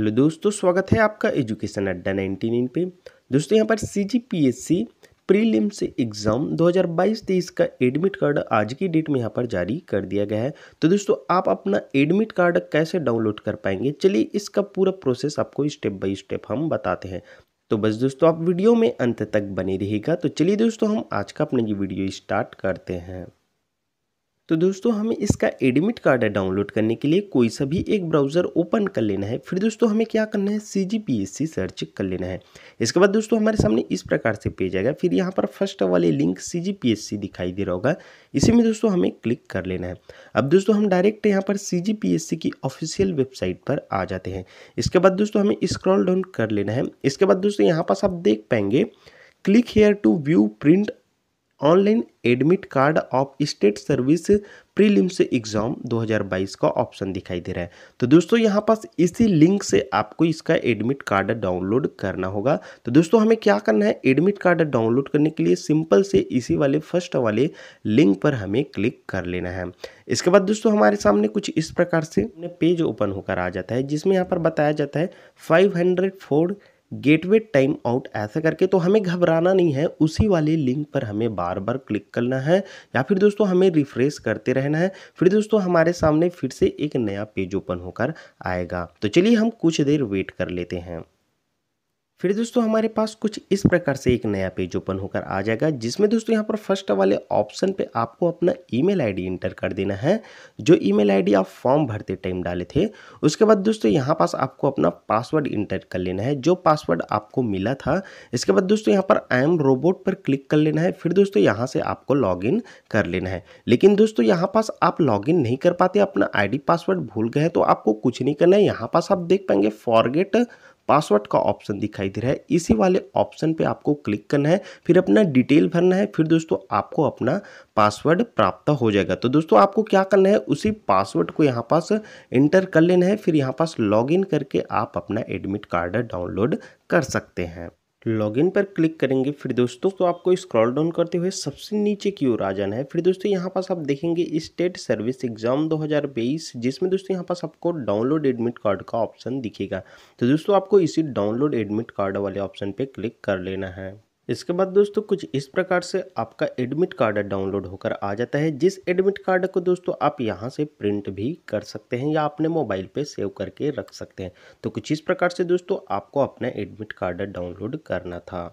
hello दोस्तों स्वागत है आपका एजुकेशन अड्डा नाइनटी नाइन पे दोस्तों यहाँ पर C G P S C prelims exam 2022-23 का एडमिट कार्ड आज की डेट में यहाँ पर जारी कर दिया गया है तो दोस्तों आप अपना एडमिट कार्ड कैसे डाउनलोड कर पाएंगे चलिए इसका पूरा प्रोसेस आपको स्टेप बाय स्टेप हम बताते हैं तो बस दोस्तों आप वीडियो में अंत तक बने रहेगा तो चलिए दोस्तों हम आज का अपना ये वीडियो स्टार्ट करते हैं तो दोस्तों हमें इसका एडमिट कार्ड डाउनलोड करने के लिए कोई सा भी एक ब्राउज़र ओपन कर लेना है फिर दोस्तों हमें क्या करना है सी जी सर्च कर लेना है इसके बाद दोस्तों हमारे सामने इस प्रकार से पेज आएगा फिर यहाँ पर फर्स्ट वाले लिंक सी दिखाई दे रहा होगा इसी में दोस्तों हमें क्लिक कर लेना है अब दोस्तों हम डायरेक्ट यहाँ पर सी की ऑफिशियल वेबसाइट पर आ जाते हैं इसके बाद दोस्तों हमें स्क्रॉल डाउन कर लेना है इसके बाद दोस्तों यहाँ पास आप देख पाएंगे click here to view print online admit card of state service prelims exam 2022 का ऑप्शन दिखाई दे रहा है तो दोस्तों यहाँ पास इसी लिंक से आपको इसका एडमिट कार्ड डाउनलोड करना होगा तो दोस्तों हमें क्या करना है एडमिट कार्ड डाउनलोड करने के लिए सिंपल से इसी वाले फर्स्ट वाले लिंक पर हमें क्लिक कर लेना है इसके बाद दोस्तों हमारे सामने कुछ इस प्रकार से पेज ओपन होकर आ जाता है जिसमें यहाँ पर बताया जाता है five hundred four gateway time out ऐसा करके तो हमें घबराना नहीं है उसी वाले लिंक पर हमें बार बार क्लिक करना है या फिर दोस्तों हमें रिफ्रेश करते रहना है फिर दोस्तों हमारे सामने फिर से एक नया पेज ओपन होकर आएगा तो चलिए हम कुछ देर वेट कर लेते हैं फिर दोस्तों हमारे पास कुछ इस प्रकार से एक नया पेज ओपन होकर आ जाएगा जिसमें दोस्तों यहाँ पर फर्स्ट वाले ऑप्शन पे आपको अपना ईमेल आईडी इंटर कर देना है जो ईमेल आईडी आप फॉर्म भरते टाइम डाले थे उसके बाद दोस्तों यहाँ पास आपको अपना पासवर्ड इंटर कर लेना है जो पासवर्ड आपको मिला था इसके बाद दोस्तों यहाँ पर आई एम रोबोट पर क्लिक कर लेना है फिर दोस्तों यहाँ से आपको लॉग कर लेना है लेकिन दोस्तों यहाँ पास आप लॉग नहीं कर पाते अपना आई पासवर्ड भूल गए तो आपको कुछ नहीं करना है यहाँ पास आप देख पाएंगे फॉरगेट पासवर्ड का ऑप्शन दिखाई दे रहा है इसी वाले ऑप्शन पे आपको क्लिक करना है फिर अपना डिटेल भरना है फिर दोस्तों आपको अपना पासवर्ड प्राप्त हो जाएगा तो दोस्तों आपको क्या करना है उसी पासवर्ड को यहाँ पास इंटर कर लेना है फिर यहाँ पास लॉग करके आप अपना एडमिट कार्ड डाउनलोड कर सकते हैं लॉगिन पर क्लिक करेंगे फिर दोस्तों तो आपको स्क्रॉल डाउन करते हुए सबसे नीचे की ओर आ जाना है फिर दोस्तों यहाँ पास आप देखेंगे स्टेट सर्विस एग्जाम 2022 जिसमें दोस्तों यहाँ पास आपको डाउनलोड एडमिट कार्ड का ऑप्शन दिखेगा तो दोस्तों आपको इसी डाउनलोड एडमिट कार्ड वाले ऑप्शन पर क्लिक कर लेना है इसके बाद दोस्तों कुछ इस प्रकार से आपका एडमिट कार्ड डाउनलोड होकर आ जाता है जिस एडमिट कार्ड को दोस्तों आप यहां से प्रिंट भी कर सकते हैं या अपने मोबाइल पे सेव करके रख सकते हैं तो कुछ इस प्रकार से दोस्तों आपको अपना एडमिट कार्ड डाउनलोड करना था